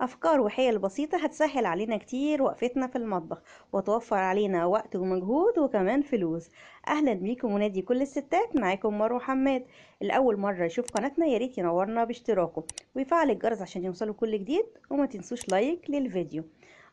أفكار وحيل بسيطة هتسهل علينا كتير وقفتنا في المطبخ وتوفر علينا وقت ومجهود وكمان فلوس أهلا بيكم ونادي كل الستات معاكم مروة حماد الأول مرة يشوف قناتنا يا ريت ينورنا باشتراكه ويفعل الجرس عشان يوصله كل جديد وما تنسوش لايك للفيديو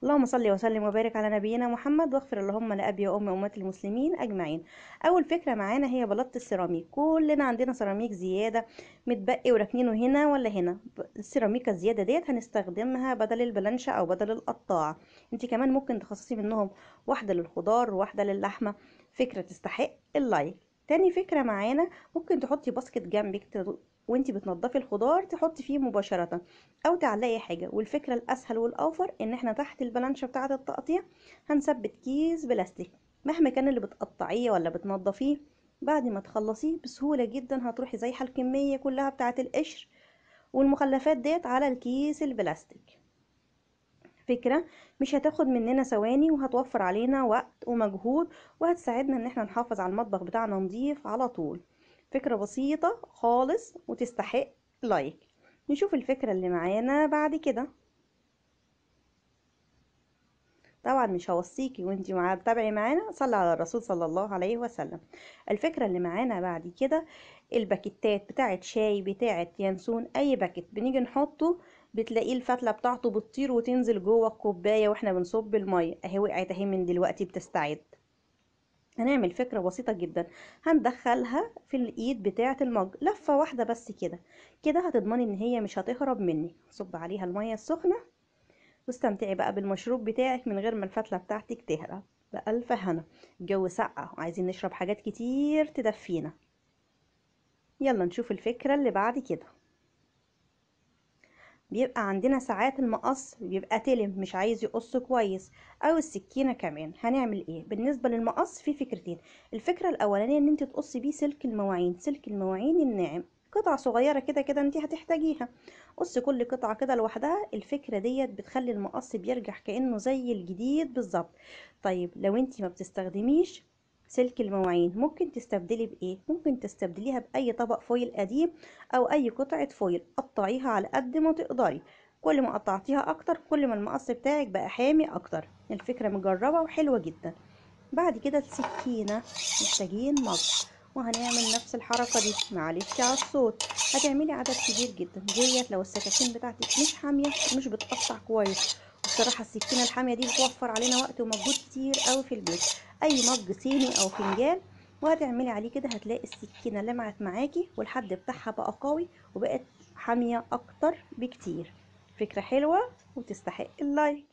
اللهم صل وسلم وبارك على نبينا محمد واغفر اللهم لأبي وأمي وامات المسلمين أجمعين أول فكرة معانا هي بلاطة السيراميك كلنا عندنا سيراميك زيادة متبقي وراكنينه هنا ولا هنا السيراميكة الزيادة ديت هنستخدمها بدل البلانشة أو بدل القطاعة انت كمان ممكن تخصصي منهم واحدة للخضار وواحدة للحمة فكرة تستحق اللايك تاني فكرة معانا ممكن تحطي باسكت جنبك وانت وانتي بتنضفي الخضار تحطي فيه مباشرة او تعلقي حاجة والفكرة الاسهل والاوفر ان احنا تحت البلانشة بتاعة التقطيع هنثبت كيس بلاستيك مهما كان اللي بتقطعيه ولا بتنضفيه بعد ما تخلصيه بسهولة جدا هتروحي زيحة الكمية كلها بتاعة القشر والمخلفات ديت على الكيس البلاستيك فكرة مش هتاخد مننا ثواني وهتوفر علينا وقت ومجهود وهتساعدنا ان احنا نحافظ على المطبخ بتاعنا نضيف على طول فكرة بسيطة خالص وتستحق لايك نشوف الفكرة اللي معانا بعد كده طبعا مش هوصيكي وانتي معاه بتابعي معانا صلي على الرسول صلى الله عليه وسلم الفكرة اللي معانا بعد كده الباكتات بتاعت شاي بتاعت ينسون اي باكت بنيجي نحطه بتلاقيه الفتله بتاعته بتطير وتنزل جوه الكوبايه واحنا بنصب الميه اهي وقعت اهي من دلوقتي بتستعد هنعمل فكره بسيطه جدا هندخلها في الايد بتاعه المج لفه واحده بس كده كده هتضمني ان هي مش هتهرب منك صب عليها الميه السخنه واستمتعي بقى بالمشروب بتاعك من غير ما الفتله بتاعتك تهرب بألف هنا الجو سقع وعايزين نشرب حاجات كتير تدفينا يلا نشوف الفكرة اللي بعد كده بيبقى عندنا ساعات المقص بيبقى تلم مش عايز يقص كويس او السكينه كمان هنعمل ايه بالنسبه للمقص في فكرتين الفكره الاولانيه ان انت تقصي بيه سلك المواعين سلك المواعين الناعم قطع صغيره كده كده انت هتحتاجيها قصي كل قطعه كده لوحدها الفكره ديت بتخلي المقص بيرجع كانه زي الجديد بالظبط طيب لو انت ما بتستخدميش سلك المواعين ممكن تستبدلي بايه ممكن تستبدليها باي طبق فويل قديم او اي قطعه فويل قطعيها على قد ما تقدري كل ما قطعتيها اكتر كل ما المقص بتاعك بقى حامي اكتر الفكره مجربه وحلوه جدا بعد كده السكينه محتاجين مقص وهنعمل نفس الحركة دي معلش على الصوت هتعملي عدد كبير جدا ديت لو السكاكين بتاعتك مش حامية مش بتقطع كويس بصراحه السكينه الحاميه دي بتوفر علينا وقت ومجهود كتير قوي في البيت اي مج صيني او فنجان وهتعملي عليه كده هتلاقي السكينه لمعت معاكي والحد بتاعها بقى قوي وبقت حاميه اكتر بكتير فكره حلوه وتستحق اللايك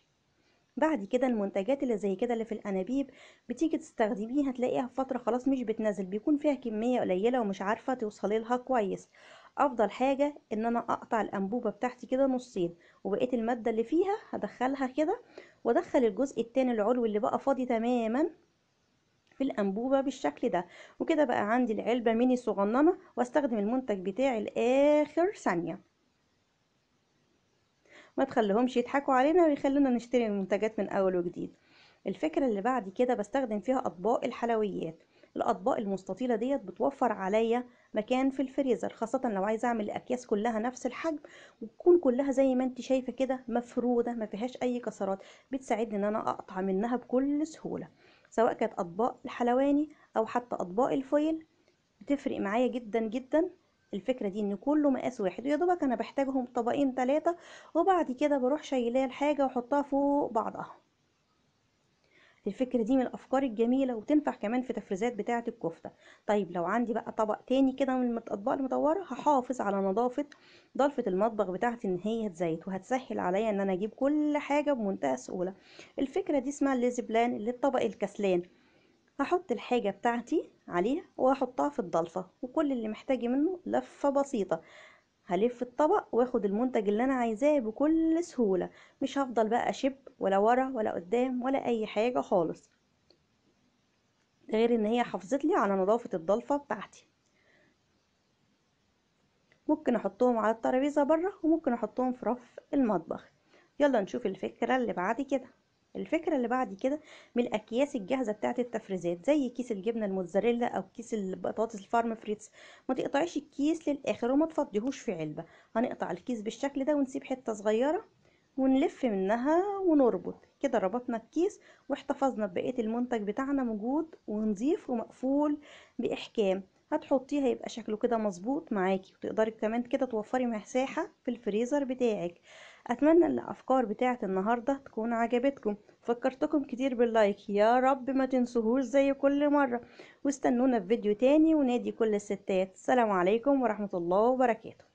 بعد كده المنتجات اللي زي كده اللي في الانابيب بتيجي تستخدميها هتلاقيها فتره خلاص مش بتنزل بيكون فيها كميه قليله ومش عارفه توصلي لها كويس افضل حاجة ان انا اقطع الانبوبة بتاعتي كده نصين وبقية المادة اللي فيها هدخلها كده وادخل الجزء التاني العلوي اللي بقى فاضي تماما في الانبوبه بالشكل ده وكده بقى عندي العلبه ميني صغننه واستخدم المنتج بتاعي لاخر ثانيه ما تخليهمش يضحكوا علينا ويخلونا نشتري المنتجات من اول وجديد الفكره اللي بعد كده بستخدم فيها اطباق الحلويات الاطباق المستطيله ديت بتوفر عليا مكان في الفريزر خاصه لو عايزه اعمل الاكياس كلها نفس الحجم وتكون كلها زي ما انت شايفه كده مفروده ما فيهاش اي كسرات بتساعدني ان انا اقطع منها بكل سهوله سواء كانت اطباق الحلواني او حتى اطباق الفويل بتفرق معايا جدا جدا الفكره دي ان كله مقاس واحد ويا دوبك انا بحتاجهم طبقين ثلاثه وبعد كده بروح شايلاه الحاجه واحطها فوق بعضها الفكرة دي من الأفكار الجميلة وتنفع كمان في تفريزات بتاعة الكفتة طيب لو عندي بقى طبق تاني كده من الأطباق المدورة هحافظ على نظافة ضلفة المطبخ بتاعتي إن هي تزيت وهتسهل عليا إن أنا أجيب كل حاجة بمنتهى السهولة الفكرة دي اسمها الليزي بلان اللي الطبق الكسلان هحط الحاجة بتاعتي عليها وهحطها في الضلفة وكل اللي محتاجه منه لفة بسيطة هلف الطبق واخد المنتج اللي انا عايزاه بكل سهولة مش هفضل بقى اشب ولا ورا ولا قدام ولا اي حاجة خالص غير ان هي حافظت لي على نظافة الضلفة بتاعتي ممكن احطهم على الترابيزة بره وممكن احطهم في رف المطبخ يلا نشوف الفكرة اللي بعد كده الفكرة اللي بعد كده من الأكياس الجاهزة بتاعة التفريزات زي كيس الجبنة الموتزاريلا أو كيس البطاطس الفارم فريتس ما تقطعيش الكيس للآخر وما تفضيهوش في علبة هنقطع الكيس بالشكل ده ونسيب حتة صغيرة ونلف منها ونربط كده ربطنا الكيس واحتفظنا ببقية المنتج بتاعنا موجود ونظيف ومقفول بإحكام هتحطيه هيبقى شكله كده مظبوط معاكي وتقدري كمان كده توفري مساحه في الفريزر بتاعك اتمنى ان الافكار بتاعه النهارده تكون عجبتكم فكرتكم كتير باللايك يا رب ما تنسوهوش زي كل مره واستنونا في فيديو تاني ونادي كل الستات سلام عليكم ورحمه الله وبركاته